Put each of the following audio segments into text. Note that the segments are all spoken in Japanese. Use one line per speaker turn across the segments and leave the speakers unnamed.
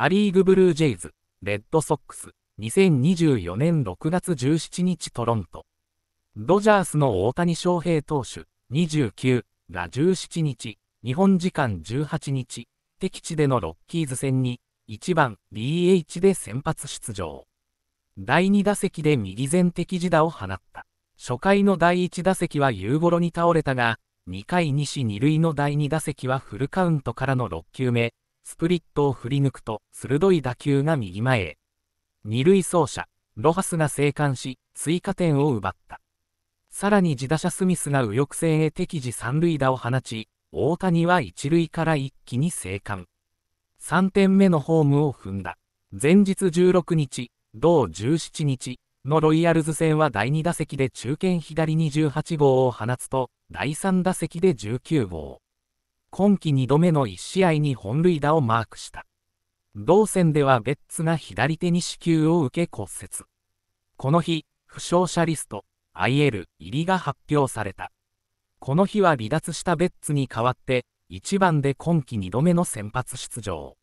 ア・リーグブルージェイズ、レッドソックス、2024年6月17日トロント。ドジャースの大谷翔平投手、29が17日、日本時間18日、敵地でのロッキーズ戦に、1番 DH で先発出場。第2打席で右前敵自打を放った。初回の第1打席は夕頃に倒れたが、2回西二塁の第2打席はフルカウントからの6球目、スプリットを振り抜くと、鋭い打球が右前へ。二塁走者、ロハスが生還し、追加点を奪った。さらに自打者スミスが右翼線へ適時三塁打を放ち、大谷は一塁から一気に生還。3点目のホームを踏んだ。前日16日、同17日のロイヤルズ戦は第2打席で中堅左に18号を放つと、第3打席で19号。今季2度目の1試合に本塁打をマークした。同戦ではベッツが左手に支給を受け骨折。この日、負傷者リスト、IL 入りが発表された。この日は離脱したベッツに代わって、1番で今季2度目の先発出場。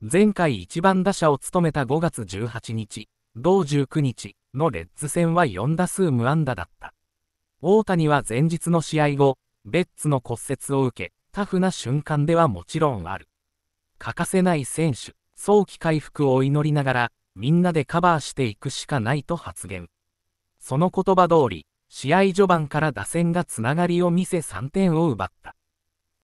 前回1番打者を務めた5月18日、同19日のレッズ戦は4打数無安打だった。大谷は前日の試合後、ベッツの骨折を受け、タフな瞬間ではもちろんある。欠かせない選手、早期回復を祈りながら、みんなでカバーしていくしかないと発言。その言葉通り、試合序盤から打線がつながりを見せ3点を奪った。